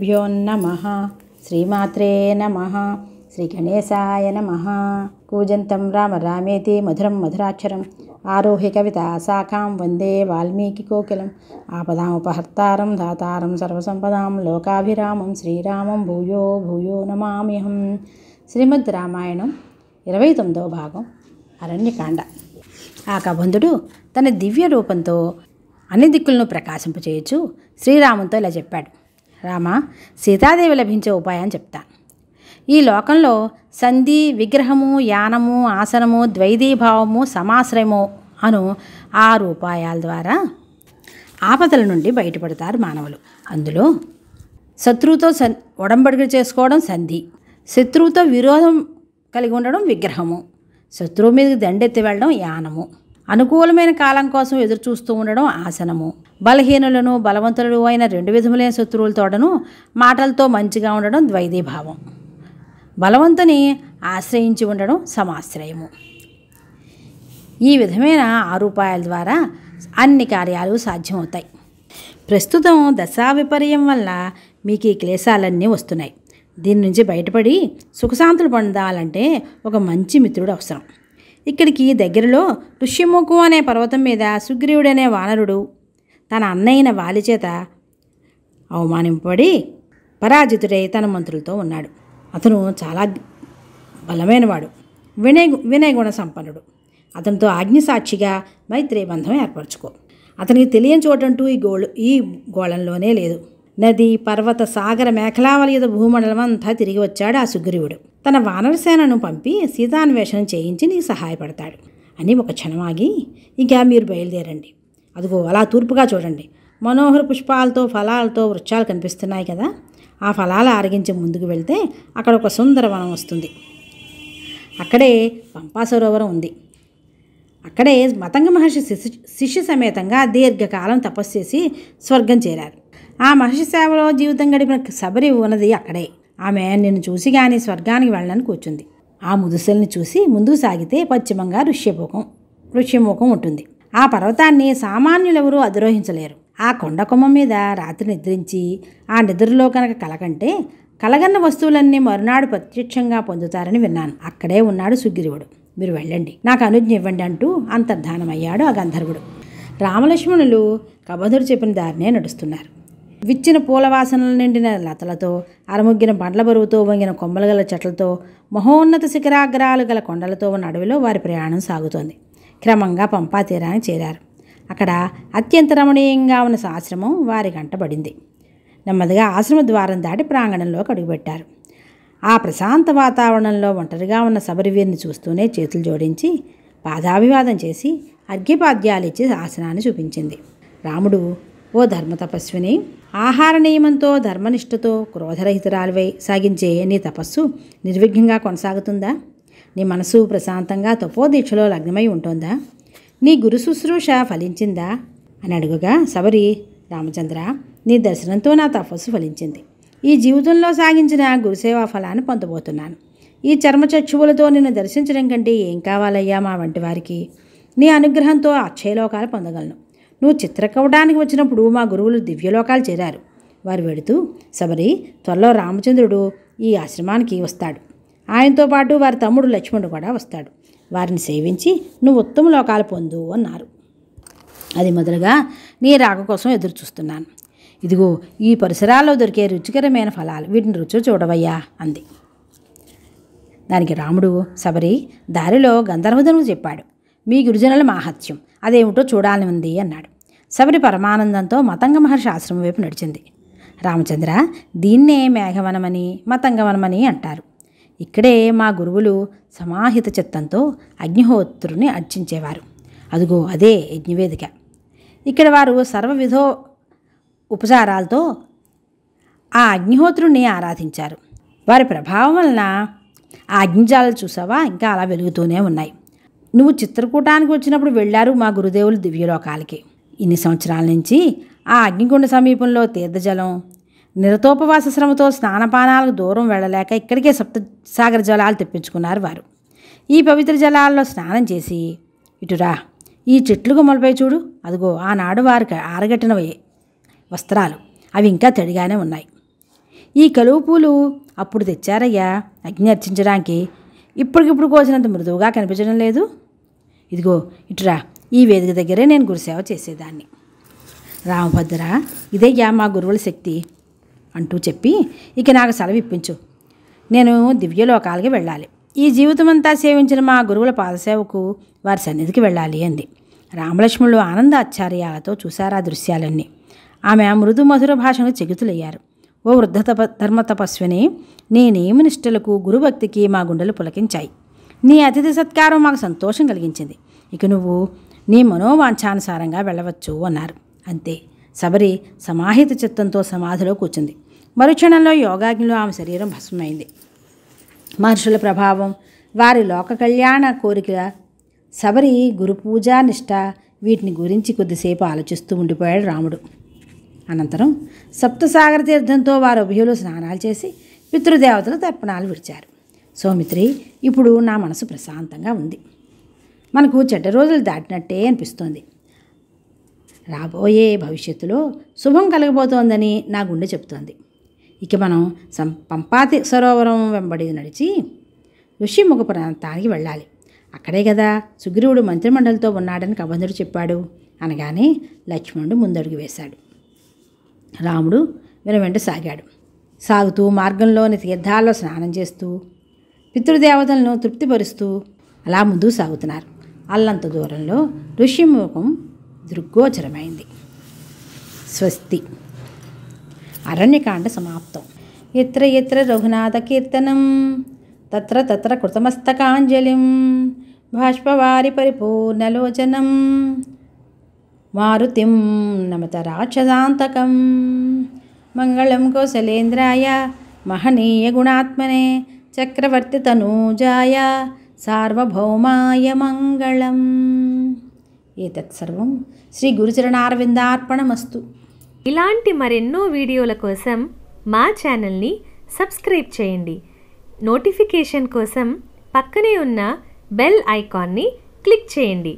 గురుభ్యో నమ శ్రీమాత్రే నమ శ్రీ గణేశాయ నమ కూజంతం రామ రామేతి మధురం మధురాక్షరం ఆరోహి కవిత శాఖాం వందే వాల్మీకి కోకిలం ఆపదాముపహర్తారం దాతారం సర్వసంపదాం లోకాభిరామం శ్రీరామం భూయో భూయో నమామ్యహం శ్రీమద్ రామాయణం ఇరవై తొమ్మిదవ భాగం అరణ్యకాండ కబంధుడు తన దివ్య రూపంతో అన్ని దిక్కులను ప్రకాశింపచేయచ్చు శ్రీరాముతో ఇలా చెప్పాడు రామా సీతాదేవి లభించే ఉపాయం చెప్తాను ఈ లోకంలో సంధి విగ్రహము యానము ఆసనము ద్వైదీభావము సమాశ్రయము అను ఆరు ఉపాయాల ద్వారా ఆపదల నుండి బయటపడతారు మానవులు అందులో శత్రువుతో సన్ ఒడంబడికలు చేసుకోవడం సంధి శత్రువుతో విరోధం కలిగి ఉండడం విగ్రహము శత్రువు మీద దండెత్తి వెళ్ళడం యానము అనుకూలమైన కాలం కోసం ఎదురు చూస్తూ ఉండడం ఆసనము బలహీనులను బలవంతులు అయిన రెండు విధములైన శత్రువులతోడను మాటలతో మంచిగా ఉండడం ద్వైదీభావం బలవంతుని ఆశ్రయించి ఉండడం సమాశ్రయము ఈ విధమైన ఆరుపాయాల ద్వారా అన్ని కార్యాలు సాధ్యమవుతాయి ప్రస్తుతం దశా విపర్యం వల్ల మీకు ఈ క్లేశాలన్నీ వస్తున్నాయి దీని నుంచి బయటపడి సుఖశాంతులు పొందాలంటే ఒక మంచి మిత్రుడు అవసరం ఇక్కడికి దగ్గరలో ఋష్యముఖు అనే పర్వతం మీద సుగ్రీవుడనే వానరుడు తన అన్నయ్యన వాలిచేత అవమానింపబడి పరాజితుడై తన మంత్రులతో ఉన్నాడు అతను చాలా బలమైనవాడు వినయ వినయగుణ సంపన్నుడు అతనితో ఆజ్ఞసాక్షిగా మైత్రే బంధం ఏర్పరచుకో అతనికి తెలియని చోటంటూ ఈ గోళ ఈ గోళంలోనే లేదు నది పర్వత సాగర మేఖలావలయుత భూమండలం అంతా తిరిగి వచ్చాడు ఆ సుగ్రీవుడు తన వానరసేనను పంపి సీతాన్వేషణ చేయించి నీకు సహాయపడతాడు అని ఒక క్షణం ఆగి ఇక మీరు బయలుదేరండి అదిగో అలా తూర్పుగా చూడండి మనోహర పుష్పాలతో ఫలాలతో వృక్షాలు కనిపిస్తున్నాయి కదా ఆ ఫలాలు ఆరగించి ముందుకు వెళ్తే అక్కడ ఒక సుందరవనం వస్తుంది అక్కడే పంపా సరోవరం ఉంది అక్కడే మతంగ మహర్షి శిష్యు శిష్య సమేతంగా దీర్ఘకాలం తపస్సు చేసి స్వర్గం చేరారు ఆ మహర్షి సేవలో జీవితం గడిపిన శబరి ఉన్నది అక్కడే ఆమె నిన్ను చూసి కానీ స్వర్గానికి వెళ్ళని కూర్చుంది ఆ ముదుసల్ని చూసి ముందుకు సాగితే పశ్చిమంగా ఋష్యముఖం ఋష్యముఖం ఉంటుంది ఆ పర్వతాన్ని సామాన్యులెవరూ అధిరోహించలేరు ఆ కొండ కొమ్మ మీద రాత్రి నిద్రించి ఆ నిద్రలో కనుక కలకంటే కలగన్న వస్తువులన్నీ మరునాడు ప్రత్యక్షంగా పొందుతారని విన్నాను అక్కడే ఉన్నాడు సుగ్రీవుడు మీరు వెళ్ళండి నాకు అనుజ్ఞ ఇవ్వండి అంటూ అంతర్ధానమయ్యాడు ఆ గంధర్వుడు రామలక్ష్మణులు కబధుడు చెప్పిన దారినే నడుస్తున్నారు విచ్చిన పూల వాసనలు నిండిన లతలతో అరముగ్గిన బండ్ల బరువుతో వంగిన కొమ్మలు గల చెట్లతో మహోన్నత శిఖరాగ్రాలు గల కొండలతో ఉన్న అడవిలో వారి ప్రయాణం సాగుతోంది క్రమంగా పంపా తీరానికి చేరారు అక్కడ అత్యంత రమణీయంగా ఉన్న ఆశ్రమం వారి గంటబడింది నెమ్మదిగా ఆశ్రమ ద్వారం దాటి ప్రాంగణంలోకి అడుగుపెట్టారు ఆ ప్రశాంత వాతావరణంలో ఒంటరిగా ఉన్న శబరివీరిని చూస్తూనే చేతులు జోడించి పాదాభివాదం చేసి అర్ఘ్యపాద్యాలు ఇచ్చి ఆసనాన్ని చూపించింది రాముడు ఓ ధర్మ తపస్విని ఆహార నియమంతో ధర్మనిష్టతో క్రోధరహితరాలువై సాగించే నీ తపస్సు నిర్విఘ్నంగా కొనసాగుతుందా నీ మనసు ప్రశాంతంగా తపోదీక్షలో లగ్నమై ఉంటుందా నీ గురు శుశ్రూష ఫలించిందా అని అడుగుగా శబరి రామచంద్ర నీ దర్శనంతో నా తపస్సు ఫలించింది ఈ జీవితంలో సాగించిన గురుసేవా ఫలాన్ని పొందబోతున్నాను ఈ చర్మచక్షువులతో నిన్ను దర్శించడం కంటే ఏం కావాలయ్యా మా వంటి వారికి నీ అనుగ్రహంతో అక్షయలోకాలు పొందగలను నువ్వు చిత్రకవడానికి వచ్చినప్పుడు మా గురువులు దివ్యలోకాలు చేరారు వారు వెడుతూ శబరి త్వరలో రామచంద్రుడు ఈ ఆశ్రమానికి వస్తాడు ఆయనతో పాటు వారి తమ్ముడు లక్ష్మణుడు కూడా వస్తాడు వారిని సేవించి నువ్వు ఉత్తమ లోకాలు పొందు అన్నారు అది మొదలుగా నీ రాక కోసం ఎదురు చూస్తున్నాను ఇదిగో ఈ పరిసరాల్లో దొరికే రుచికరమైన ఫలాలు వీటిని రుచి చూడవయ్యా అంది దానికి రాముడు శబరి దారిలో గంధర్వధనువు చెప్పాడు మీ గురుజనుల మాహత్యం అదేమిటో చూడాలని ఉంది అన్నాడు శబరి పరమానందంతో మతంగ మహర్షి ఆశ్రమం వైపు నడిచింది రామచంద్ర దీన్నే మేఘవనమని మతంగవనమని అంటారు ఇక్కడే మా గురువులు సమాహిత చిత్తంతో అగ్నిహోత్రుని అర్చించేవారు అదుగో అదే యజ్ఞవేదిక ఇక్కడ వారు సర్వవిధో ఉపచారాలతో ఆ అగ్నిహోత్రుణ్ణి ఆరాధించారు వారి ప్రభావం వలన ఆ అగ్నిజాలు చూసావా ఇంకా అలా వెలుగుతూనే ఉన్నాయి నువ్వు చిత్రకూటానికి వచ్చినప్పుడు వెళ్ళారు మా గురుదేవులు దివ్యలోకాలకి ఇన్ని సంవత్సరాల నుంచి ఆ అగ్నిగుండ సమీపంలో తీర్థజలం నిరతోపవాస శ్రమతో స్నానపానాలకు దూరం వెళ్ళలేక ఇక్కడికే సప్త సాగర జలాలు తెప్పించుకున్నారు వారు ఈ పవిత్ర జలాల్లో స్నానం చేసి ఇటురా ఈ చెట్లు గుమ్మలపై చూడు అదిగో ఆనాడు వారికి ఆరగట్టినవే వస్త్రాలు అవి ఇంకా తడిగానే ఉన్నాయి ఈ కలువు పూలు అప్పుడు తెచ్చారయ్యా అగ్ని అర్చించడానికి ఇప్పటికిప్పుడు కోసినంత మృదువుగా కనిపించడం లేదు ఇదిగో ఇటురా ఈ వేదిక దగ్గరే నేను గురుసేవ చేసేదాన్ని రామభద్ర ఇదయ్యా మా గురువుల శక్తి అంటూ చెప్పి ఇక నాకు సెలవు ఇప్పించు నేను దివ్యలోకాలకి వెళ్ళాలి ఈ జీవితం అంతా సేవించిన మా గురువుల పాదసేవకు వారి సన్నిధికి వెళ్ళాలి అంది రామలక్ష్మణులు ఆనంద ఆచార్యాలతో చూశారు ఆ దృశ్యాలన్నీ ఆమె మృదు మధుర భాషను చెగుతులయ్యారు ఓ వృద్ధ తప ధర్మ తపస్విని నీ నియమనిష్టలకు గురుభక్తికి మా గుండెలు పులకించాయి నీ అతిథి సత్కారం మాకు సంతోషం కలిగించింది ఇక నువ్వు నీ మనోవాంఛానుసారంగా వెళ్ళవచ్చు అన్నారు అంతే శబరి సమాహిత చిత్తంతో సమాధిలో కూర్చుంది మరుక్షణంలో యోగాగ్నిలో ఆమె శరీరం భస్మమైంది మహర్షుల ప్రభావం వారి లోక కళ్యాణ కోరికల శబరి గురు పూజా నిష్ఠ వీటిని గురించి కొద్దిసేపు ఆలోచిస్తూ ఉండిపోయాడు రాముడు అనంతరం సప్తసాగర తీర్థంతో వారు ఉభయలు స్నానాలు చేసి పితృదేవతలు తర్పణాలు విడిచారు సౌమిత్రి ఇప్పుడు నా మనసు ప్రశాంతంగా ఉంది మనకు చెడ్డ రోజులు దాటినట్టే అనిపిస్తోంది రాబోయే భవిష్యత్తులో శుభం కలగబోతోందని నా గుండె చెబుతోంది ఇక మనం సం పంపాతి సరోవరం వెంబడి నడిచి ఋషిముఖ ప్రాంతానికి వెళ్ళాలి అక్కడే కదా సుగ్రీవుడు మంత్రిమండలితో ఉన్నాడని కబంధుడు చెప్పాడు అనగానే లక్ష్మణుడు ముందడుగు వేశాడు రాముడు వెనువెంట సాగాడు సాగుతూ మార్గంలోని తీర్థాల్లో స్నానం చేస్తూ పితృదేవతలను తృప్తిపరుస్తూ అలా ముందుకు సాగుతున్నారు అల్లంత దూరంలో ఋషిముఖం దృగ్గోచరమైంది స్వస్తి అరణ్యకాండ సమాప్తం ఎత్ర ఎత్ర రఘునాథ కీర్తనం తత్ర తత్ర కృతమస్తకాంజలిం బాష్పవారి పరిపూర్ణలోచనం మారుతిం నమత రాక్షసాంతకం మంగళం కోసలేంద్రాయ మహనీయ గుణాత్మనే చక్రవర్తి తనూజాయ సార్వభౌమాయ మంగళం ఏతత్సర్వం శ్రీ గురుచరణార్విందార్పణమస్తు ఇలాంటి మరెన్నో వీడియోల కోసం మా ఛానల్ని సబ్స్క్రైబ్ చేయండి నోటిఫికేషన్ కోసం పక్కనే ఉన్న బెల్ ఐకాన్ని క్లిక్ చేయండి